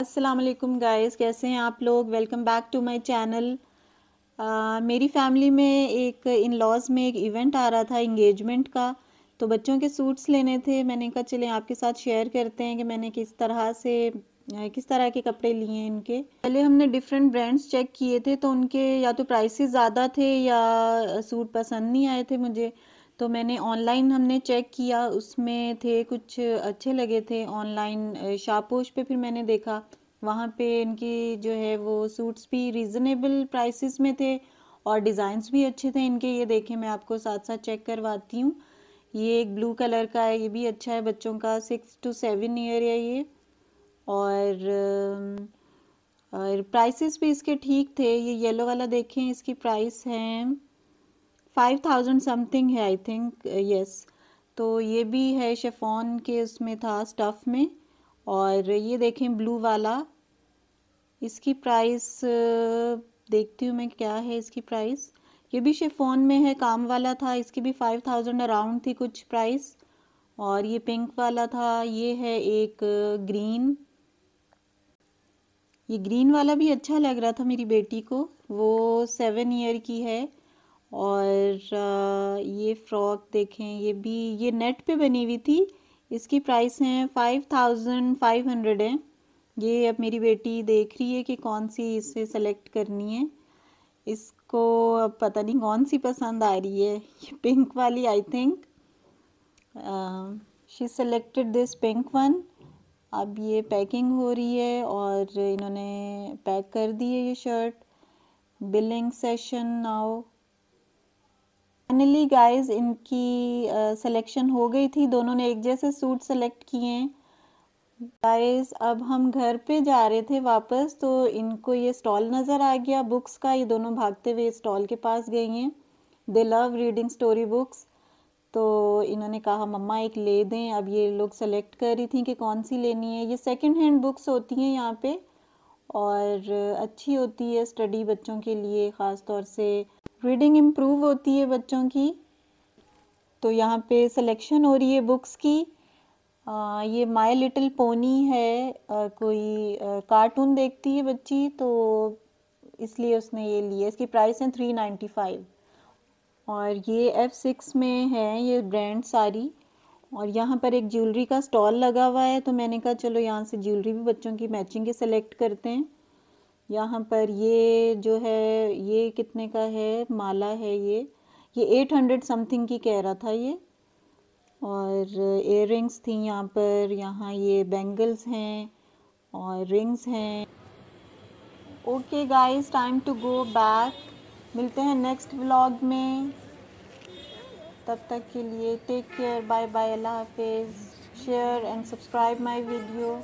Aslam guys कैसे हैं आप लोग welcome back to my channel मेरी फैमिली में एक इन लॉज में एक इवेंट आ रहा था इंगेजमेंट का तो बच्चों के सूट्स लेने थे मैंने कहा चले आपके साथ शेयर करते हैं कि मैंने किस तरह से uh, किस तरह के कपड़े लिए हैं इनके पहले हमने डिफरेंट ब्रांड्स चेक किए थे तो उनके या तो प्राइसेस ज़्यादा थे या सूट पसंद नहीं आए थे मुझे तो मैंने ऑनलाइन हमने चेक किया उसमें थे कुछ अच्छे लगे थे ऑनलाइन शापोश पे फिर मैंने देखा वहाँ पे इनकी जो है वो सूट्स भी रीज़नेबल प्राइसेस में थे और डिज़ाइंस भी अच्छे थे इनके ये देखें मैं आपको साथ साथ चेक करवाती हूँ ये एक ब्लू कलर का है ये भी अच्छा है बच्चों का सिक्स टू सेवन ईयर है ये और, और प्राइसेस भी इसके ठीक थे ये येलो वाला देखें इसकी प्राइस हैं फाइव थाउजेंड समथिंग है आई थिंक यस तो ये भी है शेफोन के उसमें था स्टफ़ में और ये देखें ब्लू वाला इसकी प्राइस uh, देखती हूँ मैं क्या है इसकी प्राइस ये भी शेफोन में है काम वाला था इसकी भी फाइव थाउजेंड अराउंड थी कुछ प्राइस और ये पिंक वाला था ये है एक ग्रीन uh, ये ग्रीन वाला भी अच्छा लग रहा था मेरी बेटी को वो सेवन ईयर की है और ये फ्रॉक देखें ये भी ये नेट पे बनी हुई थी इसकी प्राइस है फाइव थाउजेंड फाइव हंड्रेड है ये अब मेरी बेटी देख रही है कि कौन सी इसे सेलेक्ट करनी है इसको अब पता नहीं कौन सी पसंद आ रही है ये पिंक वाली I think she selected this pink one अब ये पैकिंग हो रही है और इन्होंने पैक कर दी है ये shirt billing session now finally guys इनकी सिलेक्शन uh, हो गई थी दोनों ने एक जैसे सूट सेलेक्ट किए गाइस अब हम घर पे जा रहे थे वापस तो इनको ये स्टॉल नज़र आ गया बुक्स का ये दोनों भागते हुए स्टॉल के पास गई हैं they love reading story books तो इन्होंने कहा मम्मा एक ले दें अब ये लोग सेलेक्ट कर रही थी कि कौन सी लेनी है ये सेकेंड हैंड बुक्स होती हैं यहाँ पे और अच्छी होती है स्टडी बच्चों के लिए ख़ास तौर से रीडिंग इम्प्रूव होती है बच्चों की तो यहाँ पे सिलेक्शन हो रही है बुक्स की आ, ये माय लिटिल पोनी है आ, कोई आ, कार्टून देखती है बच्ची तो इसलिए उसने ये लिए इसकी प्राइस है थ्री नाइन्टी फाइव और ये एफ़ सिक्स में है ये ब्रांड सारी और यहाँ पर एक ज्वेलरी का स्टॉल लगा हुआ है तो मैंने कहा चलो यहाँ से ज्वेलरी भी बच्चों की मैचिंग के सेलेक्ट करते हैं यहाँ पर ये जो है ये कितने का है माला है ये ये एट हंड्रेड समथिंग की कह रहा था ये और एयर रिंग्स थी यहाँ पर यहाँ ये बैंगल्स हैं और रिंग्स हैं okay guys time to go back मिलते हैं नेक्स्ट व्लॉग में तब तक के लिए टेक केयर बाय बाय अल्लाह हाफिज़ share and subscribe my video